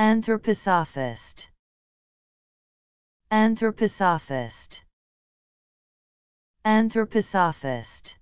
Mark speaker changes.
Speaker 1: Anthroposophist Anthroposophist Anthroposophist